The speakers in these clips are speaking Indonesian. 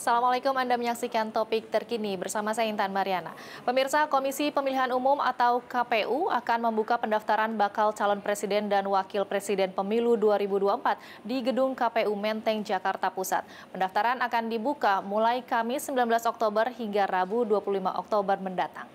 Assalamualaikum Anda menyaksikan topik terkini bersama saya Intan Mariana. Pemirsa Komisi Pemilihan Umum atau KPU akan membuka pendaftaran bakal calon presiden dan wakil presiden pemilu 2024 di gedung KPU Menteng Jakarta Pusat. Pendaftaran akan dibuka mulai Kamis 19 Oktober hingga Rabu 25 Oktober mendatang.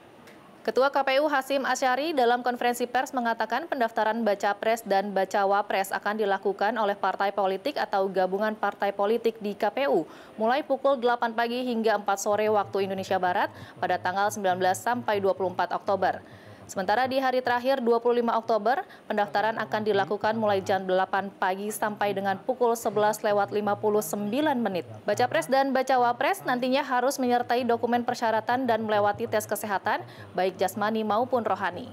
Ketua KPU Hasim Asyari dalam konferensi pers mengatakan pendaftaran baca pres dan baca wapres akan dilakukan oleh partai politik atau gabungan partai politik di KPU mulai pukul 8 pagi hingga 4 sore waktu Indonesia Barat pada tanggal 19 sampai 24 Oktober. Sementara di hari terakhir 25 Oktober, pendaftaran akan dilakukan mulai jam 8 pagi sampai dengan pukul 11 lewat 59 menit. Baca pres dan baca wapres nantinya harus menyertai dokumen persyaratan dan melewati tes kesehatan, baik jasmani maupun rohani.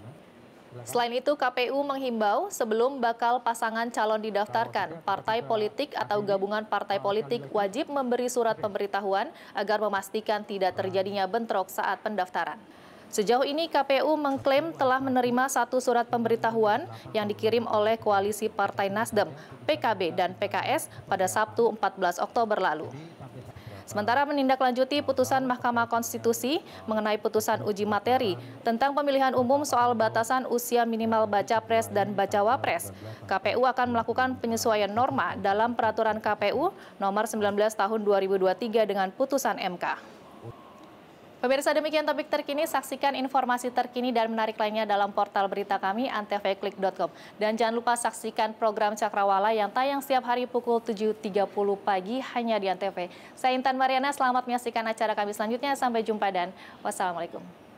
Selain itu, KPU menghimbau sebelum bakal pasangan calon didaftarkan, partai politik atau gabungan partai politik wajib memberi surat pemberitahuan agar memastikan tidak terjadinya bentrok saat pendaftaran. Sejauh ini KPU mengklaim telah menerima satu surat pemberitahuan yang dikirim oleh koalisi Partai Nasdem, PKB, dan PKS pada Sabtu 14 Oktober lalu. Sementara menindaklanjuti putusan Mahkamah Konstitusi mengenai putusan uji materi tentang pemilihan umum soal batasan usia minimal baca pres dan baca wapres, KPU akan melakukan penyesuaian norma dalam peraturan KPU nomor 19 tahun 2023 dengan putusan MK. Pemirsa demikian topik terkini, saksikan informasi terkini dan menarik lainnya dalam portal berita kami antvklik.com. Dan jangan lupa saksikan program Cakrawala yang tayang setiap hari pukul 7.30 pagi hanya di Antv. Saya Intan Mariana, selamat menyaksikan acara kami selanjutnya. Sampai jumpa dan wassalamualaikum.